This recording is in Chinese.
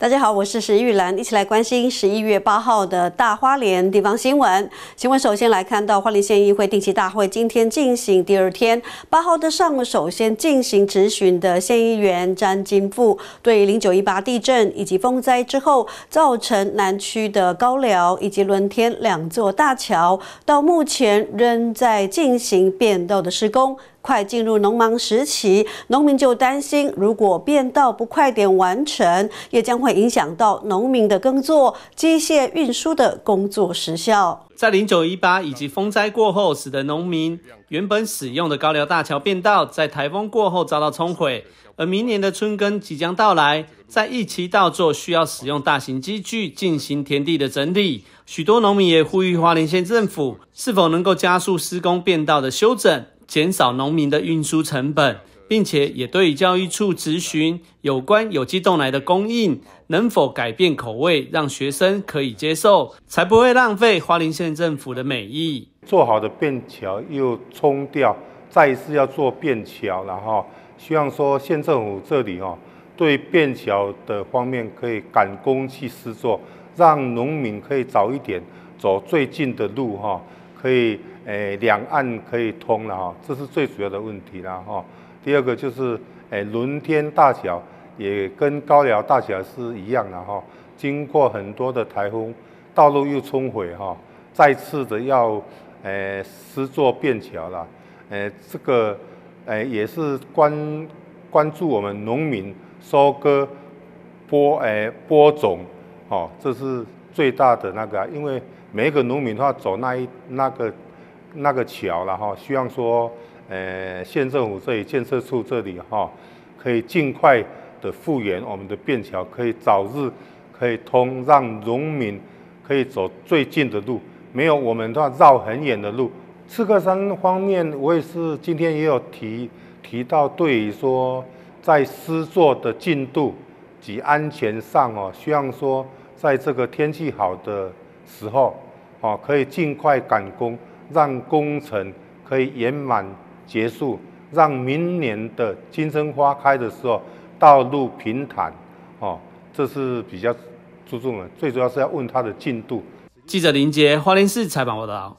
大家好，我是石玉兰，一起来关心十一月八号的大花莲地方新闻。新闻首先来看到花莲县议会定期大会今天进行第二天，八号的上午首先进行质询的县议员詹金富，对零九一八地震以及风灾之后造成南区的高寮以及轮天两座大桥，到目前仍在进行变道的施工。快进入农忙时期，农民就担心，如果变道不快点完成，也将会影响到农民的耕作、机械运输的工作时效。在零九一八以及风灾过后，使得农民原本使用的高寮大桥变道，在台风过后遭到冲毁。而明年的春耕即将到来，在一期稻作需要使用大型机具进行田地的整理，许多农民也呼吁花莲县政府是否能够加速施工变道的修整。减少农民的运输成本，并且也对教育处咨询有关有机豆奶的供应能否改变口味，让学生可以接受，才不会浪费花莲县政府的美意。做好的便桥又冲掉，再一次要做便桥，然后希望说县政府这里哦，对便桥的方面可以赶工去施作，让农民可以早一点走最近的路哈，可以。诶，两岸可以通了哈，这是最主要的问题了哈。第二个就是，诶，轮天大小也跟高寮大小是一样的哈。经过很多的台风，道路又冲毁哈，再次的要诶施作便桥了。诶，这个诶也是关关注我们农民收割、播诶播种，哦，这是最大的那个，因为每一个农民的要走那一那个。那个桥了哈，希望说，呃，县政府这里建设处这里哈，可以尽快的复原我们的便桥，可以早日可以通，让农民可以走最近的路，没有我们的话绕很远的路。刺客山方面，我也是今天也有提提到，对于说在施作的进度及安全上哦，希望说在这个天气好的时候，哦，可以尽快赶工。让工程可以圆满结束，让明年的金生花开的时候道路平坦，哦，这是比较注重的，最主要是要问它的进度。记者林杰，花莲市采访报道。